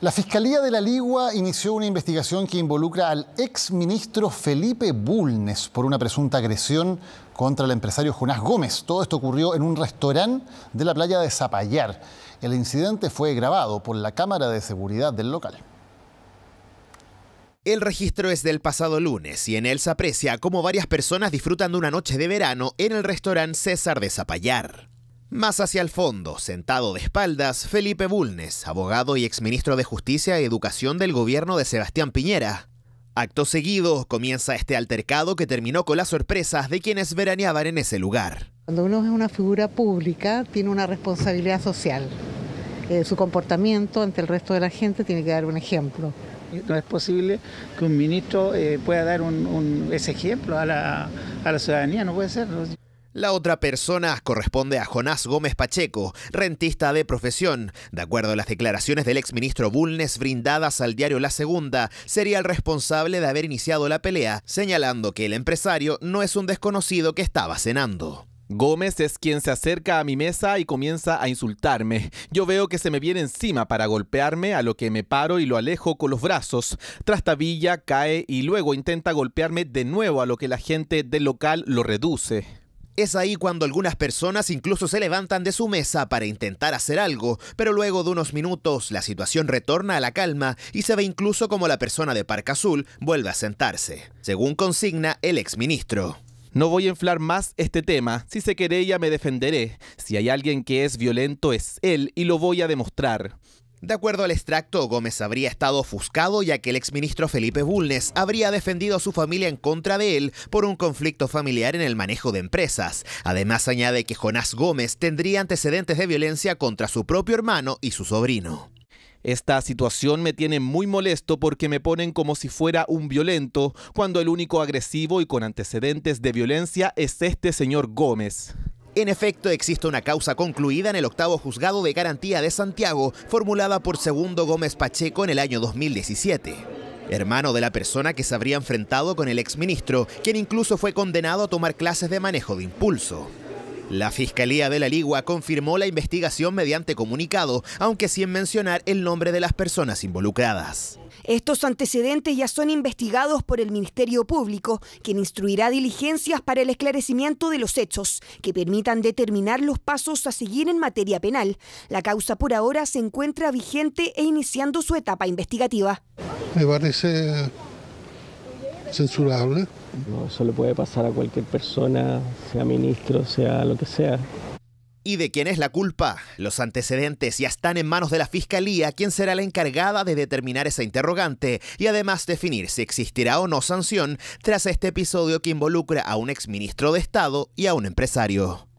La Fiscalía de la Ligua inició una investigación que involucra al exministro Felipe Bulnes por una presunta agresión contra el empresario Jonás Gómez. Todo esto ocurrió en un restaurante de la playa de Zapallar. El incidente fue grabado por la cámara de seguridad del local. El registro es del pasado lunes y en él se aprecia cómo varias personas disfrutan de una noche de verano en el restaurante César de Zapallar. Más hacia el fondo, sentado de espaldas, Felipe Bulnes, abogado y exministro de Justicia y Educación del gobierno de Sebastián Piñera. Acto seguido, comienza este altercado que terminó con las sorpresas de quienes veraneaban en ese lugar. Cuando uno es una figura pública, tiene una responsabilidad social. Eh, su comportamiento ante el resto de la gente tiene que dar un ejemplo. No es posible que un ministro eh, pueda dar ese ejemplo a la, a la ciudadanía, no puede ser. La otra persona corresponde a Jonás Gómez Pacheco, rentista de profesión. De acuerdo a las declaraciones del exministro Bulnes brindadas al diario La Segunda, sería el responsable de haber iniciado la pelea, señalando que el empresario no es un desconocido que estaba cenando. Gómez es quien se acerca a mi mesa y comienza a insultarme. Yo veo que se me viene encima para golpearme, a lo que me paro y lo alejo con los brazos. Trastabilla cae y luego intenta golpearme de nuevo, a lo que la gente del local lo reduce. Es ahí cuando algunas personas incluso se levantan de su mesa para intentar hacer algo, pero luego de unos minutos la situación retorna a la calma y se ve incluso como la persona de Parque Azul vuelve a sentarse, según consigna el exministro. No voy a inflar más este tema. Si se ya me defenderé. Si hay alguien que es violento es él y lo voy a demostrar. De acuerdo al extracto, Gómez habría estado ofuscado ya que el exministro Felipe Bulnes habría defendido a su familia en contra de él por un conflicto familiar en el manejo de empresas. Además, añade que Jonás Gómez tendría antecedentes de violencia contra su propio hermano y su sobrino. Esta situación me tiene muy molesto porque me ponen como si fuera un violento, cuando el único agresivo y con antecedentes de violencia es este señor Gómez. En efecto, existe una causa concluida en el octavo juzgado de garantía de Santiago, formulada por Segundo Gómez Pacheco en el año 2017. Hermano de la persona que se habría enfrentado con el exministro, quien incluso fue condenado a tomar clases de manejo de impulso. La Fiscalía de la Ligua confirmó la investigación mediante comunicado, aunque sin mencionar el nombre de las personas involucradas. Estos antecedentes ya son investigados por el Ministerio Público, quien instruirá diligencias para el esclarecimiento de los hechos, que permitan determinar los pasos a seguir en materia penal. La causa por ahora se encuentra vigente e iniciando su etapa investigativa. Me parece censurable. No, eso le puede pasar a cualquier persona, sea ministro, sea lo que sea. ¿Y de quién es la culpa? Los antecedentes ya están en manos de la Fiscalía, quien será la encargada de determinar esa interrogante y además definir si existirá o no sanción tras este episodio que involucra a un exministro de Estado y a un empresario.